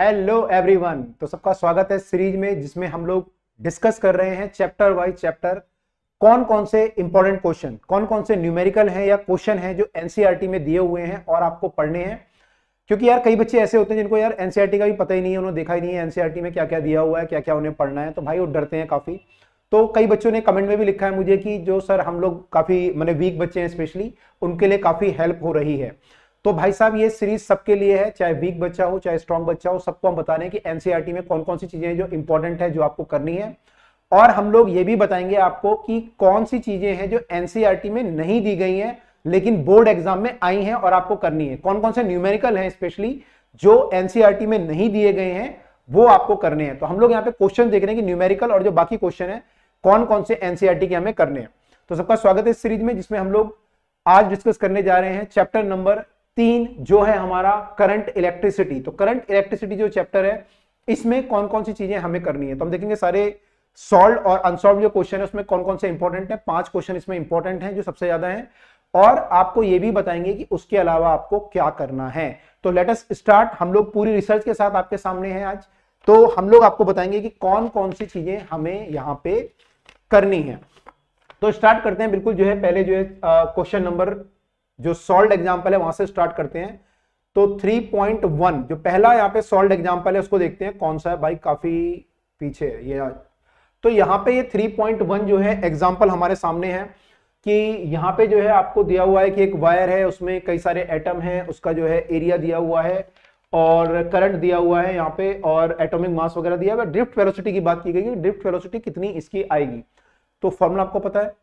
hello everyone तो सबका स्वागत है सीरीज में जिसमें हम लोग डिस्कस कर रहे हैं चैप्टर वाइज चैप्टर कौन कौन से इंपॉर्टेंट क्वेश्चन कौन कौन से न्यूमेरिकल हैं या क्वेश्चन हैं जो एनसीईआरटी e में दिए हुए हैं और आपको पढ़ने हैं क्योंकि यार कई बच्चे ऐसे होते हैं जिनको यार एनसीईआरटी e का भी पता ही नहीं है उन्होंने देखा ही नहीं है एनसीईआरटी e में क्या क्या दिया हुआ है क्या क्या उन्हें पढ़ना है तो भाई वो डरते हैं काफी तो कई बच्चों ने कमेंट में भी लिखा है मुझे कि जो सर हम लोग काफी मैंने वीक बच्चे हैं स्पेशली उनके लिए काफी हेल्प हो रही है तो भाई साहब ये सीरीज सबके लिए है चाहे वीक बच्चा हो चाहे स्ट्रॉन्ग बच्चा हो सबको हम बता रहे हैं कि एनसीआरटी e में कौन कौन सी चीजें जो इंपॉर्टेंट है जो आपको करनी है और हम लोग ये भी बताएंगे आपको कि कौन सी चीजें हैं जो एनसीआरटी e में नहीं दी गई हैं लेकिन बोर्ड एग्जाम में आई हैं और आपको करनी है कौन कौन से न्यूमेरिकल हैं स्पेशली जो एनसीआरटी e में नहीं दिए गए हैं वो आपको करने हैं तो हम लोग यहाँ पे क्वेश्चन देख रहे हैं कि न्यूमेरिकल और जो बाकी क्वेश्चन है कौन कौन से एनसीआरटी के हमें करने हैं तो सबका स्वागत है इस सीरीज में जिसमें हम लोग आज डिस्कस करने जा रहे हैं चैप्टर नंबर तीन जो है हमारा करंट इलेक्ट्रिसिटी तो करंट इलेक्ट्रिसिटी जो चैप्टर है इसमें कौन कौन सी चीजें हमें करनी है तो हम देखेंगे सारे सॉल्व और अनसॉल्व जो क्वेश्चन है उसमें कौन कौन से इंपॉर्टेंट है पांच क्वेश्चन इसमें इंपॉर्टेंट है जो सबसे ज्यादा है और आपको ये भी बताएंगे कि उसके अलावा आपको क्या करना है तो लेटस स्टार्ट हम लोग पूरी रिसर्च के साथ आपके सामने हैं आज तो हम लोग आपको बताएंगे कि कौन कौन सी चीजें हमें यहाँ पे करनी है तो स्टार्ट करते हैं बिल्कुल जो है पहले जो है क्वेश्चन नंबर जो सॉल्ड एग्जाम्पल है वहां से स्टार्ट करते हैं तो 3.1 जो पहला यहाँ पे सॉल्ड एग्जाम्पल है उसको देखते हैं कौन सा है भाई काफी पीछे है ये तो यहाँ पे ये 3.1 जो है एग्जाम्पल हमारे सामने है कि यहाँ पे जो है आपको दिया हुआ है कि एक वायर है उसमें कई सारे एटम हैं उसका जो है एरिया दिया हुआ है और करंट दिया हुआ है यहाँ पे और एटोमिक मास वगैरह दिया हुआ ड्रिफ्ट वेलोसिटी की बात की गई ड्रिफ्ट वेलोसिटी कितनी इसकी आएगी तो फॉर्मूला आपको पता है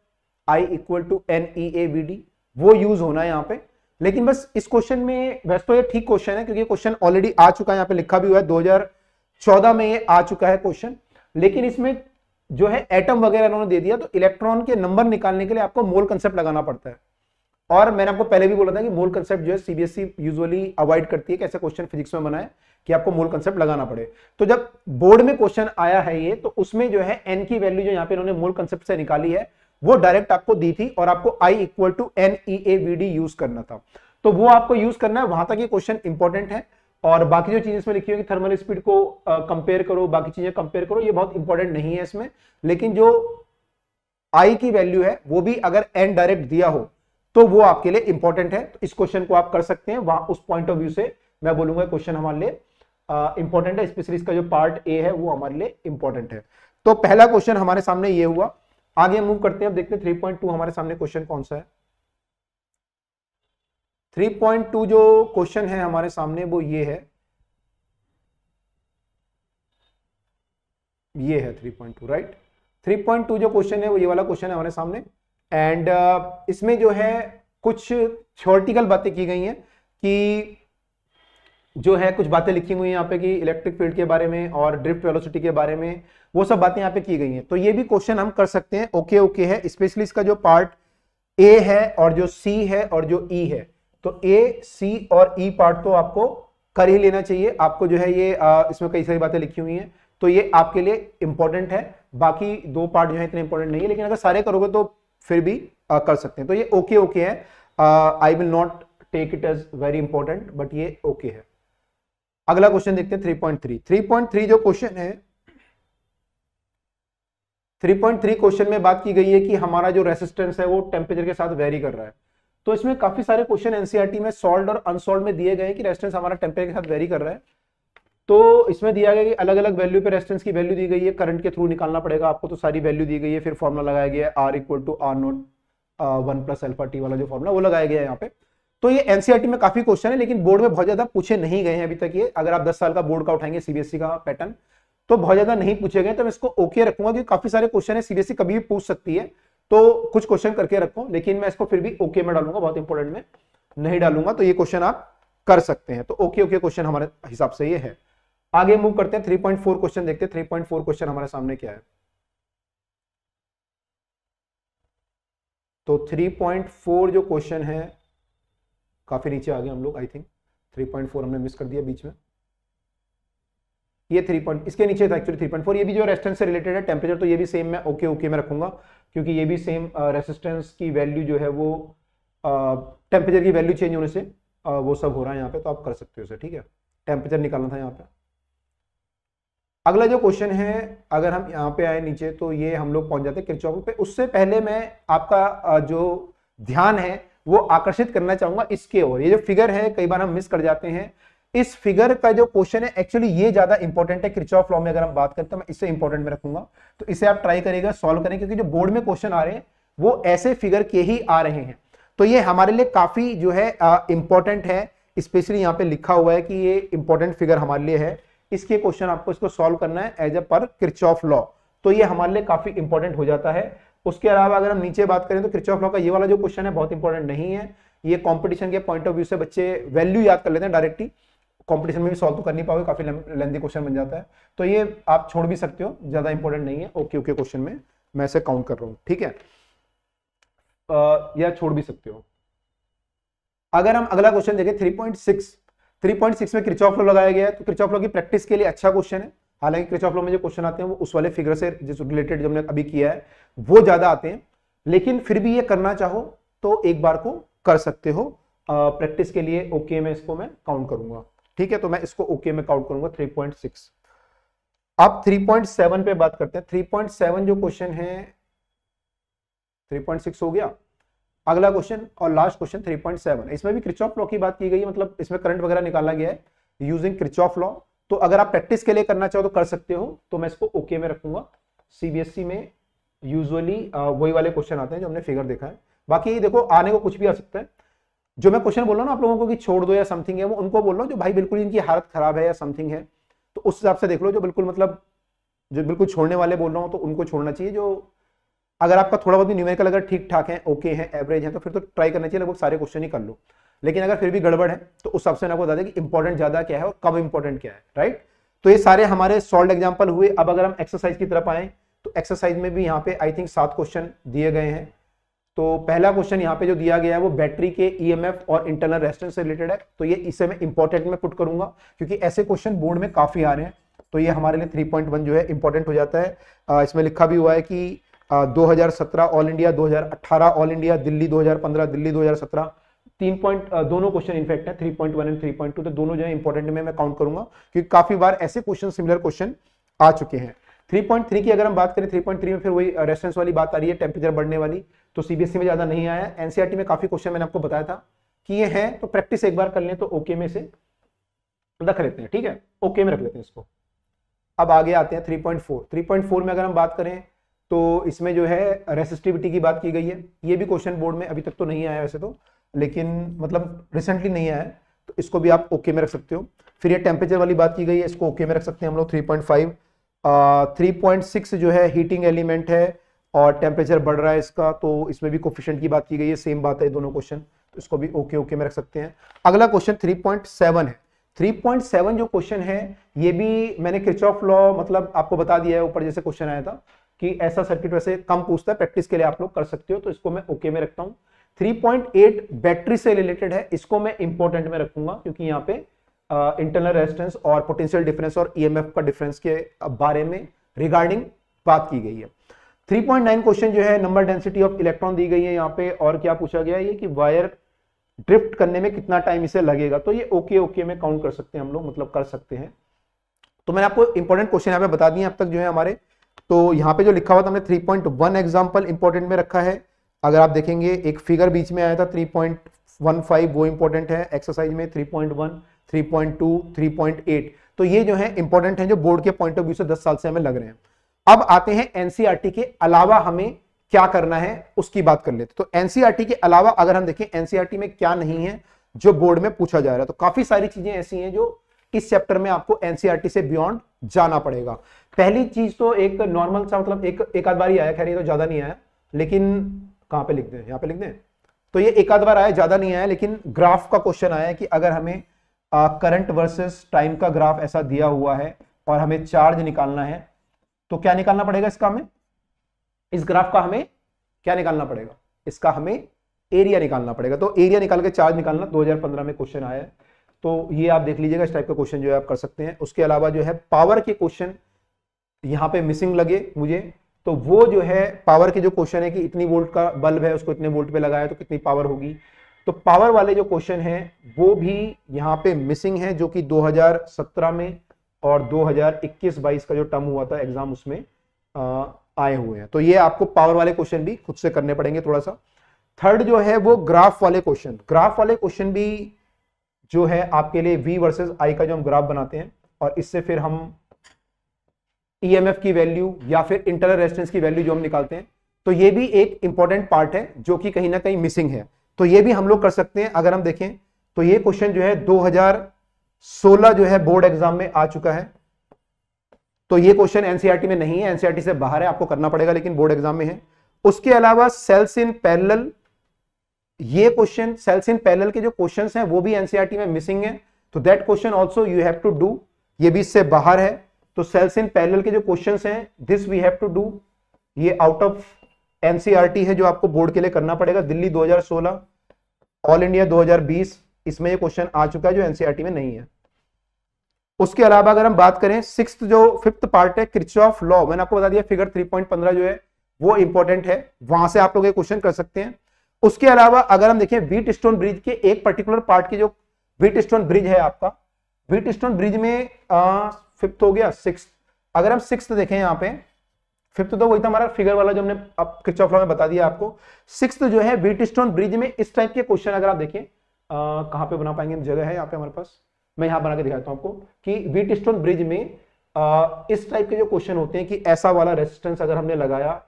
I equal to n e A v वो यूज होना है यहाँ पे लेकिन बस इस क्वेश्चन में वैसे तो ये ठीक क्वेश्चन है क्योंकि क्वेश्चन ऑलरेडी आ चुका है यहाँ पे लिखा भी हुआ है चौदह में ये आ चुका है क्वेश्चन लेकिन इसमें जो है एटम वगैरह उन्होंने दे दिया तो इलेक्ट्रॉन के नंबर निकालने के लिए आपको मोल कंसेप्ट लगाना पड़ता है और मैंने आपको पहले भी बोला था कि मोल कंसेप्ट जो है सीबीएसई यूजुअली अवॉइड करती है कैसे क्वेश्चन फिजिक्स में बनाए कि आपको मोल कंसेप्ट लगाना पड़े तो जब बोर्ड में क्वेश्चन आया है ये तो उसमें जो है एन की वैल्यू जो यहाँ पे इन्होंने मोल कंसेप्ट से निकाली है वो डायरेक्ट आपको दी थी और आपको I equal to n e A v d use करना था तो वो आपको यूज करना है वहां तक ये क्वेश्चन इंपॉर्टेंट है और बाकी जो चीजें इसमें लिखी होगी थर्मल स्पीड को कंपेयर करो बाकी चीजें कंपेयर करो ये बहुत इंपॉर्टेंट नहीं है इसमें लेकिन जो आई की वैल्यू है वो भी अगर एन डायरेक्ट दिया हो तो वो आपके लिए इंपॉर्टेंट है तो इस क्वेश्चन को आप कर सकते हैं वहां उस पॉइंट ऑफ व्यू से मैं बोलूंगा क्वेश्चन हमारे लिए इंपॉर्टेंट है स्पेशली इसका जो पार्ट ए है वो हमारे लिए इंपॉर्टेंट है तो पहला क्वेश्चन हमारे सामने ये हुआ आगे हम मूव करते हैं अब देखते हैं थ्री पॉइंट टू हमारे सामने क्वेश्चन कौन सा है थ्री पॉइंट टू जो क्वेश्चन है हमारे सामने वो ये है ये है three point two right three point two जो क्वेश्चन है वो ये वाला क्वेश्चन है हमारे सामने एंड uh, इसमें जो है कुछ थियोरटिकल बातें की गई हैं कि जो है कुछ बातें लिखी हुई हैं यहाँ पे कि इलेक्ट्रिक फील्ड के बारे में और ड्रिफ्ट वेलोसिटी के बारे में वो सब बातें यहाँ पे की गई हैं तो ये भी क्वेश्चन हम कर सकते हैं ओके ओके है स्पेशली इसका जो पार्ट ए है और जो सी है और जो ई e है तो ए सी और ई e पार्ट तो आपको कर ही लेना चाहिए आपको जो है ये आ, इसमें कई सारी बातें लिखी हुई हैं तो ये आपके लिए इंपॉर्टेंट है बाकी दो पार्ट जो है इतने इंपॉर्टेंट नहीं है लेकिन अगर सारे करोगे तो फिर भी आ, कर सकते हैं तो ये ओके ओके है I will not take it as very important but ये ओके okay है अगला क्वेश्चन देखते हैं 3.3 3.3 जो क्वेश्चन है 3.3 क्वेश्चन में बात की गई है कि हमारा जो रेसिस्टेंस है वो टेम्परेचर के साथ वेरी कर रहा है तो इसमें काफी सारे क्वेश्चन एनसीआरटी में सोल्ड और अनसोल्ड में दिए गए हैं कि रेसिस्टेंस हमारा टेम्परेचर के साथ वेरी कर रहा है तो इसमें दिया गया कि अलग अलग वैल्यू पे रेस्टेंस की वैल्यू दी गई है करंट के थ्रू निकालना पड़ेगा आपको तो सारी वैल्यू दी गई है फिर फॉर्मुला लगाया गया है R equal to R naught one plus alpha T वाला जो फॉर्मुला वो लगाया गया है यहाँ पे तो ये एनसीआरटी में काफी क्वेश्चन है लेकिन बोर्ड में बहुत ज्यादा पूछे नहीं गए हैं अभी तक ये अगर आप दस साल का बोर्ड का उठाएंगे सीबीएसई e का पैटर्न तो बहुत ज्यादा नहीं पूछे गए तो मैं इसको ओके रखूंगा क्योंकि काफी सारे क्वेश्चन है सीबीएसई कभी भी पूछ सकती है तो कुछ क्वेश्चन करके रखो लेकिन मैं इसको फिर भी ओके में डालूंगा बहुत इंपॉर्टेंट में नहीं डालूंगा तो ये क्वेश्चन आप कर सकते हैं तो ओके ओके क्वेश्चन हमारे हिसाब से ये है आगे मूव करते हैं थ्री पॉइंट फोर क्वेश्चन देखते हैं फोर क्वेश्चन हमारे सामने क्या है तो थ्री पॉइंट फोर जो क्वेश्चन है काफी नीचे आ गए हम लोग I think three point four हमने मिस कर दिया बीच में ये थ्री पॉइंट इसके नीचे था एक्चुअली थ्री पॉइंट फोर ये भी जो रेस्टेंस से रिलेटेड है टेम्परेचर तो ये भी सेम मैं ओके ओके में रखूंगा क्योंकि ये भी सेम रेसिस्टेंस uh, की वैल्यू जो है वो टेम्परेचर uh, की वैल्यू चेंज होने से आ, uh, वो सब हो रहा है यहाँ पे तो आप कर सकते हो उसे ठीक है टेम्परेचर निकालना था यहाँ पे अगला जो क्वेश्चन है अगर हम यहाँ पे आए नीचे तो ये हम लोग पहुंच जाते हैं किरचौक पे उससे पहले मैं आपका जो ध्यान है वो आकर्षित करना चाहूंगा इसके ओर ये जो फिगर है कई बार हम मिस कर जाते हैं इस फिगर का जो क्वेश्चन है एक्चुअली ये ज्यादा इंपॉर्टेंट है क्रिचॉफ लॉ में अगर हम बात करें तो मैं इससे इंपॉर्टेंट में रखूंगा तो इसे आप ट्राई करेगा सॉल्व करें क्योंकि जो बोर्ड में क्वेश्चन आ रहे हैं वो ऐसे फिगर के ही आ रहे हैं तो ये हमारे लिए काफी जो है इंपॉर्टेंट है स्पेशली यहाँ पे लिखा हुआ है कि ये इंपॉर्टेंट फिगर हमारे लिए है इसके क्वेश्चन आपको इसको सॉल्व करना है एज ए पर क्रिचॉफ लॉ तो ये हमारे लिए काफी इंपॉर्टेंट हो जाता है उसके अलावा अगर हम नीचे बात करें तो क्रिचॉफ लॉ का ये वाला जो क्वेश्चन है बहुत इंपॉर्टेंट नहीं है ये कॉम्पिटिशन के पॉइंट ऑफ व्यू से बच्चे वैल्यू याद कर लेते हैं डायरेक्टली कंपटीशन में भी सॉल्व तो कर नहीं पाओगे काफी लेंदी क्वेश्चन बन जाता है तो ये आप छोड़ भी सकते हो ज्यादा इंपॉर्टेंट नहीं है ओके ओके क्वेश्चन में मैं इसे काउंट कर रहा हूँ ठीक है या छोड़ भी सकते हो अगर हम अगला क्वेश्चन देखें three three point six point six में क्रिचॉफ लो लगाया गया है तो क्रिचॉफ लो की प्रैक्टिस के लिए अच्छा क्वेश्चन है हालांकि क्रिचॉफ लो में जो क्वेश्चन आते हैं वो उस वाले फिगर से जिस रिलेटेड जो हमने अभी किया है वो ज्यादा आते हैं लेकिन फिर भी ये करना चाहो तो एक बार को कर सकते हो प्रैक्टिस के लिए ओके okay, मैं इसको मैं काउंट करूंगा ठीक है तो मैं इसको ओके में काउंट करूंगा 3.6 अब 3.7 पे बात करते हैं 3.7 जो क्वेश्चन है 3.6 हो गया अगला क्वेश्चन और लास्ट क्वेश्चन 3.7 इसमें भी क्रिचॉफ लॉ की बात की गई मतलब इसमें करंट वगैरह निकाला गया है यूजिंग क्रिचॉफ लॉ तो अगर आप प्रैक्टिस के लिए करना चाहो तो कर सकते हो तो मैं इसको ओके में रखूंगा सीबीएसई e में यूजुअली वही वाले क्वेश्चन आते हैं जो हमने फिगर देखा है बाकी देखो आने को कुछ भी आ सकता है जो मैं क्वेश्चन बोल रहा हूँ आप लोगों को कि छोड़ दो या समथिंग है वो उनको बोल रहा हूँ जो भाई बिल्कुल इनकी हालत खराब है या समथिंग है तो उस हिसाब से देख लो जो बिल्कुल मतलब जो बिल्कुल छोड़ने वाले बोल रहा हूँ तो उनको छोड़ना चाहिए जो अगर आपका थोड़ा बहुत न्यूमेरिकल अगर ठीक ठाक है ओके है एवरेज है तो फिर तो ट्राई करना चाहिए लगभग सारे क्वेश्चन ही कर लो लेकिन अगर फिर भी गड़बड़ है तो उस हिसाब से आपको बता दें कि इंपॉर्टेंट ज्यादा क्या है और कम इंपॉर्टेंट क्या है राइट तो ये सारे हमारे सॉल्ट एग्जाम्पल हुए अब अगर हम एक्सरसाइज की तरफ आए तो एक्सरसाइज में भी यहाँ पे आई थिंक सात क्वेश्चन दिए गए हैं तो पहला क्वेश्चन यहाँ पे जो दिया गया है वो बैटरी के ईएमएफ e और इंटरनल रेस्टेंस से रिलेटेड है तो ये इसे मैं इंपॉर्टेंट में पुट करूंगा क्योंकि ऐसे क्वेश्चन बोर्ड में काफी आ रहे हैं तो ये हमारे लिए 3.1 जो है इंपॉर्टेंट हो जाता है आ, इसमें लिखा भी हुआ है कि दो ऑल इंडिया दो ऑल इंडिया दिल्ली दो दिल्ली दो तीन पॉइंट दोनों क्वेश्चन इनफेक्ट है 3.1 एंड थ्री तो दोनों जो है इंपॉर्टेंट में मैं काउंट करूंगा क्योंकि काफी बार ऐसे क्वेश्चन सिमिलर क्वेश्चन आ चुके हैं 3.3 की अगर हम बात करें 3.3 में फिर वही रेस्टेंस वाली बात आ रही है टेम्परेचर बढ़ने वाली तो सीबीएसई में ज्यादा नहीं आया एनसीआरटी e में काफी क्वेश्चन मैंने आपको बताया था कि ये है तो प्रैक्टिस एक बार कर लें तो ओके में से रख लेते हैं ठीक है ओके में रख लेते हैं इसको अब आगे आते हैं थ्री पॉइंट में अगर हम बात करें तो इसमें जो है रेसिस्टिविटी की बात की गई है ये भी क्वेश्चन बोर्ड में अभी तक तो नहीं आया वैसे तो लेकिन मतलब रिसेंटली नहीं आया तो इसको भी आप ओके में रख सकते हो फिर ये टेम्परेचर वाली बात की गई है इसको ओके में रख सकते हैं हम लोग थ्री थ्री पॉइंट सिक्स जो है हीटिंग एलिमेंट है और टेम्परेचर बढ़ रहा है इसका तो इसमें भी कोफिशेंट की बात की गई है सेम बात है दोनों क्वेश्चन तो इसको भी ओके ओके में रख सकते हैं अगला क्वेश्चन थ्री पॉइंट सेवन है 3.7 जो क्वेश्चन है ये भी मैंने ऑफ लॉ मतलब आपको बता दिया है ऊपर जैसे क्वेश्चन आया था कि ऐसा सर्किट वैसे कम पूछता है प्रैक्टिस के लिए आप लोग कर सकते हो तो इसको मैं ओके में रखता हूँ 3.8 बैटरी से रिलेटेड है इसको मैं इंपॉर्टेंट में रखूंगा क्योंकि यहाँ पे इंटरनल रेजिस्टेंस और पोटेंशियल डिफरेंस और ईएमएफ e का डिफरेंस के बारे में रिगार्डिंग बात की गई है 3.9 क्वेश्चन जो है नंबर डेंसिटी ऑफ इलेक्ट्रॉन दी गई है यहाँ पे और क्या पूछा गया है कि वायर ड्रिफ्ट करने में कितना टाइम इसे लगेगा तो ये ओके ओके में काउंट कर सकते हैं हम लोग मतलब कर सकते हैं तो मैंने आपको इंपॉर्टेंट क्वेश्चन यहाँ पे बता दिए अब तक जो है हमारे तो यहाँ पे जो लिखा हुआ था हमने थ्री पॉइंट एग्जाम्पल इंपॉर्टेंट में रखा है अगर आप देखेंगे एक फिगर बीच में आया था थ्री वो इंपॉर्टेंट है एक्सरसाइज में थ्री 3.2 3.8 तो ये जो है इंपॉर्टेंट है जो बोर्ड के पॉइंट ऑफ व्यू से 10 साल से हमें लग रहे हैं अब आते हैं एनसीआरटी e के अलावा हमें क्या करना है उसकी बात कर लेते तो एनसीआरटी e के अलावा अगर हम देखें एनसीआरटी e में क्या नहीं है जो बोर्ड में पूछा जा रहा है तो काफी सारी चीजें ऐसी हैं जो इस चैप्टर में आपको एनसीआरटी से बियॉन्ड जाना पड़ेगा पहली चीज तो एक नॉर्मल सा मतलब एक एक आध बार ही आया खैर ये तो ज्यादा नहीं आया लेकिन कहां पे लिख दें यहाँ पे लिख दें तो ये एक आध बार आया ज्यादा नहीं आया लेकिन ग्राफ का क्वेश्चन आया कि अगर हमें करंट वर्सेस टाइम का ग्राफ ऐसा दिया हुआ है और हमें चार्ज निकालना है तो क्या निकालना पड़ेगा इसका हमें इस ग्राफ का हमें क्या निकालना पड़ेगा इसका हमें एरिया निकालना पड़ेगा तो एरिया निकाल के चार्ज निकालना 2015 में क्वेश्चन आया है तो ये आप देख लीजिएगा इस टाइप का क्वेश्चन जो है आप कर सकते हैं उसके अलावा जो है पावर के क्वेश्चन यहाँ पे मिसिंग लगे मुझे तो वो जो है पावर के जो क्वेश्चन है कि इतनी वोल्ट का बल्ब है उसको इतने वोल्ट पे लगाया तो कितनी पावर होगी तो पावर वाले जो क्वेश्चन हैं वो भी यहाँ पे मिसिंग है जो कि 2017 में और 2021-22 का जो टर्म हुआ था एग्जाम उसमें आए हुए हैं तो ये आपको पावर वाले क्वेश्चन भी खुद से करने पड़ेंगे थोड़ा सा थर्ड जो है वो ग्राफ वाले क्वेश्चन ग्राफ वाले क्वेश्चन भी जो है आपके लिए वी वर्सेज आई का जो हम ग्राफ बनाते हैं और इससे फिर हम ई e की वैल्यू या फिर इंटरनल रेजिस्टेंस की वैल्यू जो हम निकालते हैं तो ये भी एक इंपॉर्टेंट पार्ट है जो कि कहीं ना कहीं मिसिंग है तो ये भी हम लोग कर सकते हैं अगर हम देखें तो ये क्वेश्चन जो है 2016 जो है बोर्ड एग्जाम में आ चुका है तो ये क्वेश्चन एनसीआरटी e में नहीं है एनसीआरटी e से बाहर है आपको करना पड़ेगा लेकिन बोर्ड एग्जाम में है उसके अलावा सेल्स इन पैरल ये क्वेश्चन सेल्स इन पैरल के जो क्वेश्चन हैं वो भी एनसीआरटी e में मिसिंग है तो that question also you have to do ये भी इससे बाहर है तो सेल्स इन पैरल के जो क्वेश्चन हैं this we have to do ये आउट ऑफ एनसीआरटी है जो आपको बोर्ड के लिए करना पड़ेगा दिल्ली 2016 ऑल इंडिया 2020 इसमें ये क्वेश्चन आ चुका है जो एनसीआरटी में नहीं है उसके अलावा अगर हम बात करें सिक्स जो फिफ्थ पार्ट है ऑफ लॉ मैंने आपको बता दिया फिगर 3.15 जो है वो इंपॉर्टेंट है वहां से आप लोग ये क्वेश्चन कर सकते हैं उसके अलावा अगर हम देखें बीट स्टोन ब्रिज के एक पर्टिकुलर पार्ट की जो बीट स्टोन ब्रिज है आपका वीट स्टोन ब्रिज में फिफ्थ हो गया सिक्स अगर हम सिक्स देखें यहाँ पे फिफ्थ तो वही था हमारा फिगर वाला जो हमने किच में बता दिया आपको सिक्स जो है वीट स्टोन ब्रिज में इस टाइप के क्वेश्चन अगर आप देखें कहाँ पे बना पाएंगे जगह है यहाँ पे हमारे पास मैं यहाँ बना के दिखाता हूँ आपको कि वीट स्टोन ब्रिज में आ, इस टाइप के जो क्वेश्चन होते हैं कि ऐसा वाला रेजिस्टेंस अगर हमने लगाया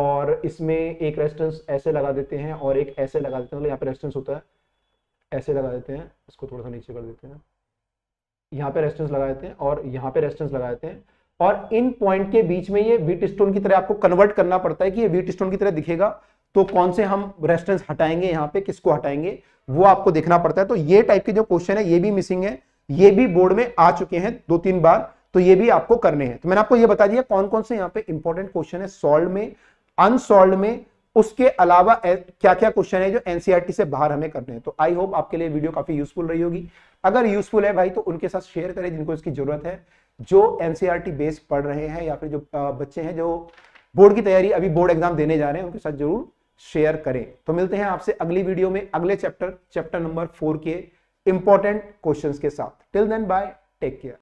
और इसमें एक रेजिस्टेंस ऐसे लगा देते हैं और एक ऐसे लगा देते हैं मतलब यहाँ पे रेजिस्टेंस होता है ऐसे लगा देते हैं इसको थोड़ा सा नीचे कर देते हैं यहाँ पे रेजिस्टेंस लगा देते हैं और यहाँ पे रेजिस्टेंस लगा देते हैं और इन पॉइंट के बीच में ये वीट स्टोन की तरह आपको कन्वर्ट करना पड़ता है कि ये वीट स्टोन की तरह दिखेगा तो कौन से हम रेस्टेंस हटाएंगे यहाँ पे किसको हटाएंगे वो आपको देखना पड़ता है तो ये टाइप के जो क्वेश्चन है ये भी मिसिंग है ये भी बोर्ड में आ चुके हैं दो तीन बार तो ये भी आपको करने हैं तो मैंने आपको ये बता दिया कौन कौन से यहाँ पे इंपॉर्टेंट क्वेश्चन है सोल्व में अनसोल्व में उसके अलावा क्या क्या क्वेश्चन है जो एनसीआरटी e से बाहर हमें करने हैं तो आई होप आपके लिए वीडियो काफी यूजफुल रही होगी अगर यूजफुल है भाई तो उनके साथ शेयर करें जिनको इसकी जरूरत है जो टी बेस e पढ़ रहे हैं या फिर जो बच्चे हैं जो बोर्ड की तैयारी अभी बोर्ड एग्जाम देने जा रहे हैं उनके साथ जरूर शेयर करें तो मिलते हैं आपसे अगली वीडियो में अगले चैप्टर चैप्टर नंबर फोर के इंपॉर्टेंट क्वेश्चंस के साथ till then bye take care